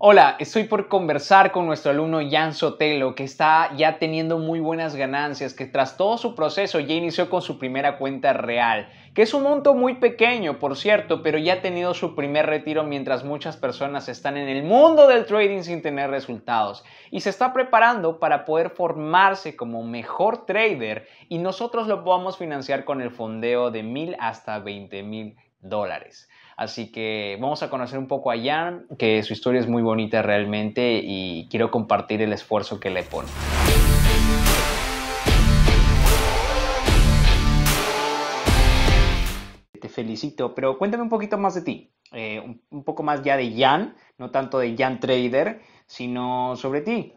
Hola, estoy por conversar con nuestro alumno Jan Sotelo, que está ya teniendo muy buenas ganancias, que tras todo su proceso ya inició con su primera cuenta real, que es un monto muy pequeño, por cierto, pero ya ha tenido su primer retiro mientras muchas personas están en el mundo del trading sin tener resultados. Y se está preparando para poder formarse como mejor trader y nosotros lo podamos financiar con el fondeo de mil hasta $20,000. mil dólares. Así que vamos a conocer un poco a Jan, que su historia es muy bonita realmente y quiero compartir el esfuerzo que le pone. Te felicito, pero cuéntame un poquito más de ti, eh, un, poco más ya de Jan, no tanto de Jan Trader, sino sobre ti.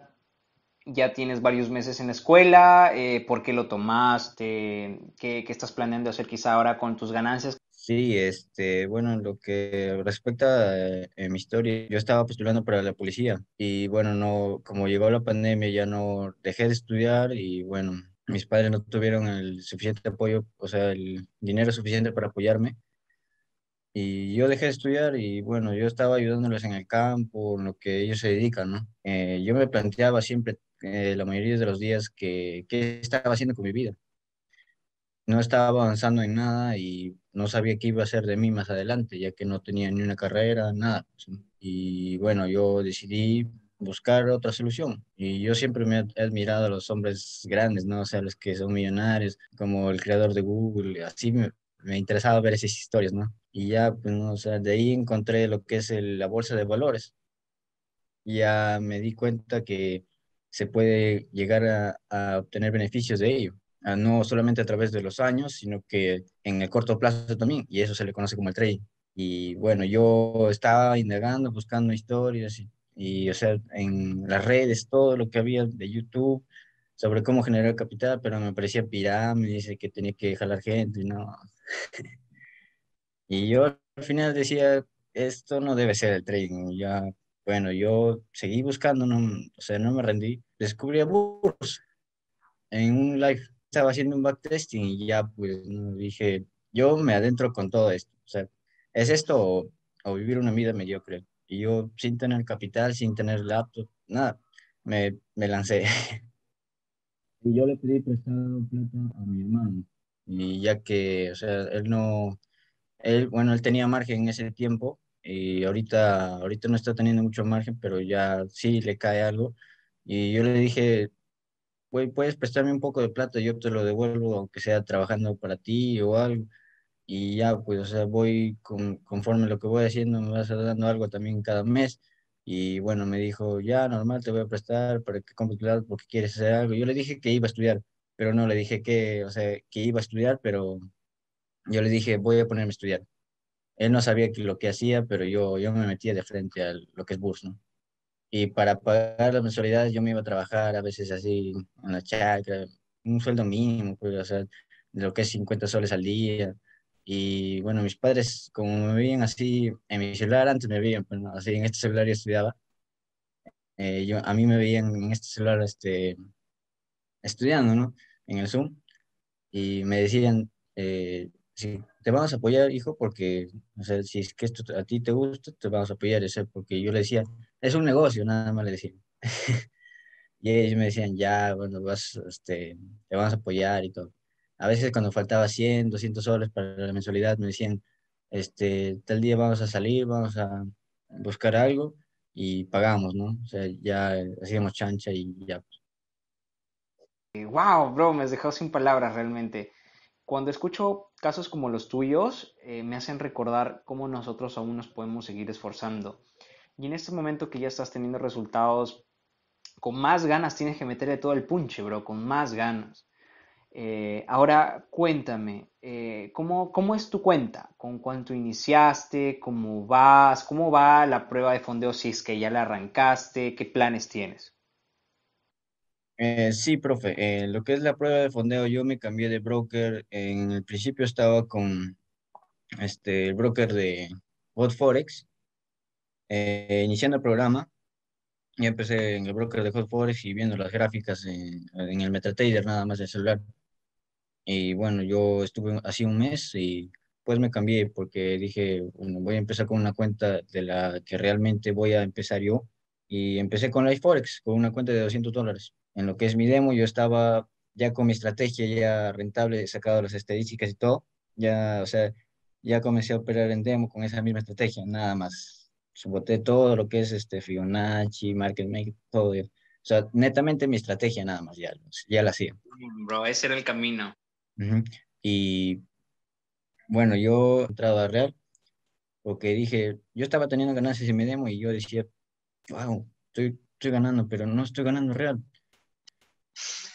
Ya tienes varios meses en la escuela, eh, por qué lo tomaste, qué estás planeando hacer quizá ahora con tus ganancias. Sí, este, bueno, en lo que respecta a, eh, mi historia, yo estaba postulando para la policía y bueno, no, como llegó la pandemia ya no dejé de estudiar y bueno, mis padres no tuvieron el suficiente apoyo, o sea, el dinero suficiente para apoyarme y yo dejé de estudiar y bueno, yo estaba ayudándoles en el campo, en lo que ellos se dedican, ¿no? Eh, yo me planteaba siempre, eh, la mayoría de los días, que qué estaba haciendo con mi vida. No estaba avanzando en nada y no sabía qué iba a hacer de mí más adelante, ya que no tenía ni una carrera, nada. Pues, y bueno, yo decidí buscar otra solución. Y yo siempre me he admirado a los hombres grandes, ¿no? O sea, los que son millonarios, como el creador de Google, así me, interesaba ver esas historias, ¿no? Y ya, pues, ¿no? o sea, de ahí encontré lo que es la bolsa de valores. Ya me di cuenta que se puede llegar a, a obtener beneficios de ello. Ah, no solamente a través de los años, sino que en el corto plazo también, y eso se le conoce como el trading. Y bueno, yo estaba indagando, buscando historias y, o sea, en las redes, todo lo que había de YouTube sobre cómo generar capital, pero me parecía pirámide, que tenía que dejar la gente, y no. y yo al final decía, esto no debe ser el trading, ya, bueno, yo seguí buscando, no, o sea, no me rendí, descubrí a Burs en un live estaba haciendo un backtesting y ya pues dije, yo me adentro con todo esto. O sea, es esto o, o, vivir una vida mediocre. Y yo sin tener capital, sin tener laptop, nada, me, me lancé. Y yo le pedí prestado plata a mi hermano. Y ya que, o sea, él no, él, bueno, él tenía margen en ese tiempo y ahorita, ahorita no está teniendo mucho margen, pero ya sí le cae algo. Y yo le dije, puedes prestarme un poco de plata, yo te lo devuelvo, aunque sea trabajando para ti o algo. Y ya, pues, o sea, voy conforme lo que voy haciendo, me vas dando algo también cada mes. Y bueno, me dijo, ya, normal, te voy a prestar para que compres porque quieres hacer algo. Yo le dije que iba a estudiar, pero no, le dije que, o sea, que iba a estudiar, pero yo le dije, voy a ponerme a estudiar. Él no sabía que lo que hacía, pero yo, yo me metía de frente a lo que es Burs, ¿no? y para pagar las mensualidades yo me iba a trabajar a veces así en la chacra, un sueldo mínimo, pues, o sea, de lo que es 50 soles al día. Y bueno, mis padres, como me veían así en mi celular, antes me veían, pues, ¿no? así en este celular yo estudiaba. Eh, yo, a mí me veían en este celular este, estudiando, ¿no? En el Zoom. Y me decían, eh, si te vamos a apoyar, hijo, porque, o sea, si es que esto a ti te gusta, te vamos a apoyar, o porque yo le decía, es un negocio, nada más le decimos. y ellos me decían, ya, bueno, vas, este, te vamos a apoyar y todo. A veces cuando faltaba 100, 200 soles para la mensualidad, me decían, este, tal día vamos a salir, vamos a buscar algo y pagamos, ¿no? O sea, ya hacíamos chancha y ya. Wow, bro, me has dejado sin palabras realmente. Cuando escucho casos como los tuyos, eh, me hacen recordar cómo nosotros aún nos podemos seguir esforzando y en este momento que ya estás teniendo resultados, con más ganas tienes que meterle todo el punche, bro, con más ganas. Eh, ahora cuéntame, eh, ¿cómo, es tu cuenta? ¿Con cuánto iniciaste? ¿Cómo vas? ¿Cómo va la prueba de fondeo si es que ya la arrancaste? ¿Qué planes tienes? Eh, sí, profe, lo que es la prueba de fondeo, yo me cambié de broker. En el principio estaba con este el broker de Botforex. Eh, iniciando el programa, y empecé en el broker de Forex y viendo las gráficas en, el MetaTrader, nada más del celular. Y bueno, yo estuve así un mes y pues me cambié porque dije, bueno, voy a empezar con una cuenta de la que realmente voy a empezar yo. Y empecé con Life Forex, con una cuenta de 200 dólares. En lo que es mi demo, yo estaba ya con mi estrategia ya rentable, sacado las estadísticas y todo. Ya, o sea, ya comencé a operar en demo con esa misma estrategia, nada más Suboté todo lo que es este Fibonacci, market make todo. O sea, netamente mi estrategia nada más, ya, ya la hacía. Bro, ese era el camino. Y bueno, yo he entrado a Real porque dije, yo estaba teniendo ganancias en mi demo y yo decía, wow, estoy, estoy ganando, pero no estoy ganando Real.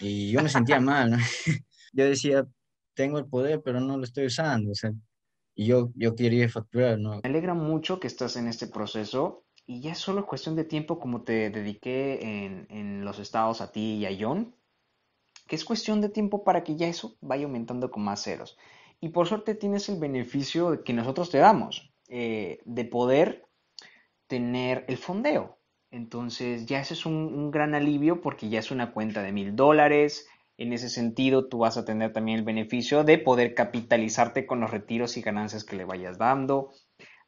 Y yo me sentía mal, ¿no? yo decía, tengo el poder, pero no lo estoy usando. O sea, y yo, yo quería facturar, Me alegra mucho que estás en este proceso y ya es solo cuestión de tiempo como te dediqué en, en los estados a ti y a John, que es cuestión de tiempo para que ya eso vaya aumentando con más ceros. Y por suerte tienes el beneficio que nosotros te damos, eh, de poder tener el fondeo. Entonces ya ese es un, un gran alivio porque ya es una cuenta de mil dólares, en ese sentido, tú vas a tener también el beneficio de poder capitalizarte con los retiros y ganancias que le vayas dando.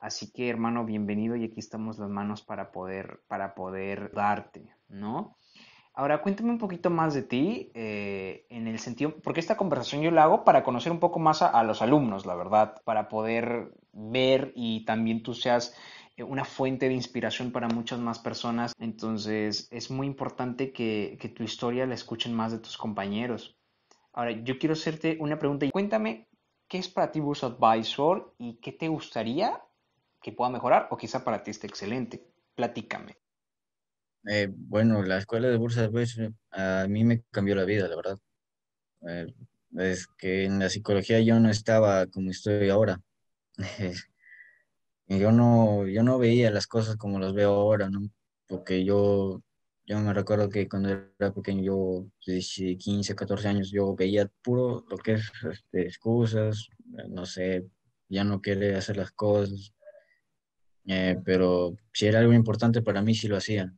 Así que, hermano, bienvenido y aquí estamos las manos para poder, para poder darte, ¿no? Ahora, cuéntame un poquito más de ti, eh, en el sentido, porque esta conversación yo la hago para conocer un poco más a los alumnos, la verdad, para poder ver y también tú seas eh, una fuente de inspiración para muchas más personas. Entonces es muy importante que, tu historia la escuchen más de tus compañeros. Ahora, yo quiero hacerte una pregunta. Cuéntame, ¿qué es para ti Bursa Advisor y qué te gustaría que pueda mejorar o quizá para ti esté excelente? Platícame. Eh, bueno, la escuela de Bursa Advisor a mí me cambió la vida, la verdad. Eh, es que en la psicología yo no estaba como estoy ahora. yo no, yo no veía las cosas como las veo ahora, ¿no? Porque yo, yo me recuerdo que cuando era pequeño, yo, de 15, 14 años, yo veía puro lo que es este, excusas, eh, no sé, ya no quiere hacer las cosas, eh, pero si era algo importante para mí, sí lo hacía.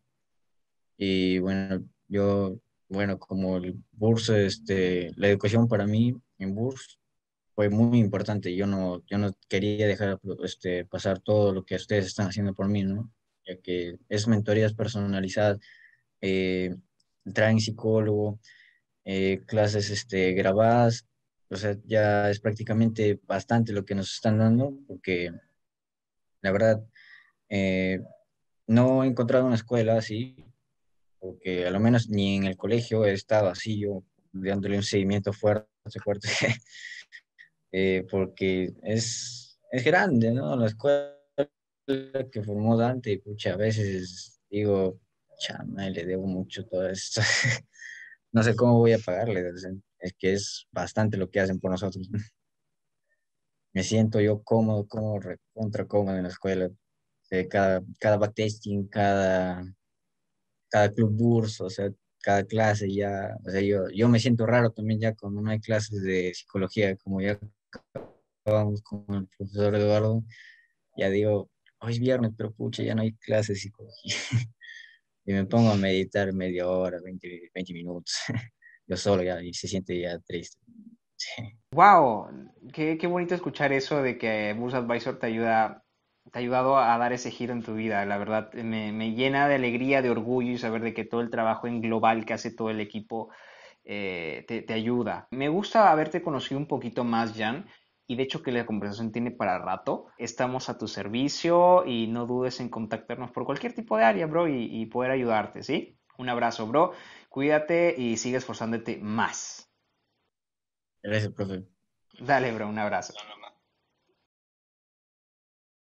Y bueno, yo, bueno, como el BURS, este, la educación para mí en BURS fue muy importante. Yo no, yo no quería dejar este, pasar todo lo que ustedes están haciendo por mí, ¿no? Ya que es mentorías personalizadas, eh, traen psicólogo, eh, clases este, grabadas, o sea, ya es prácticamente bastante lo que nos están dando, porque la verdad, eh, no he encontrado una escuela así, porque a lo menos ni en el colegio he estado así, yo dándole un seguimiento fuerte, fuerte. Eh, porque es, grande, ¿no? La escuela que formó Dante, y pucha, veces digo, chama, le debo mucho todo esto. no sé cómo voy a pagarle, es que es bastante lo que hacen por nosotros. Me siento yo cómodo, como recontra cómodo en la escuela. Eh, cada, cada backtesting, cada, cada club burso, o sea, cada clase ya, o sea, yo, yo me siento raro también ya cuando no hay clases de psicología, como ya acabamos con el profesor Eduardo, ya digo, hoy es viernes, pero pucha, ya no hay clases psicología. y me pongo a meditar media hora, 20, minutos, yo solo ya, y se siente ya triste. ¡Wow! Qué, qué, bonito escuchar eso de que bus Advisor te ayuda te ha ayudado a dar ese giro en tu vida. La verdad, me, me, llena de alegría, de orgullo y saber de que todo el trabajo en global que hace todo el equipo eh, te, ayuda. Me gusta haberte conocido un poquito más, Jan, y de hecho que la conversación tiene para rato. Estamos a tu servicio y no dudes en contactarnos por cualquier tipo de área, bro, y, y poder ayudarte, ¿sí? Un abrazo, bro. Cuídate y sigue esforzándote más. Gracias, profe. Dale, bro, un abrazo.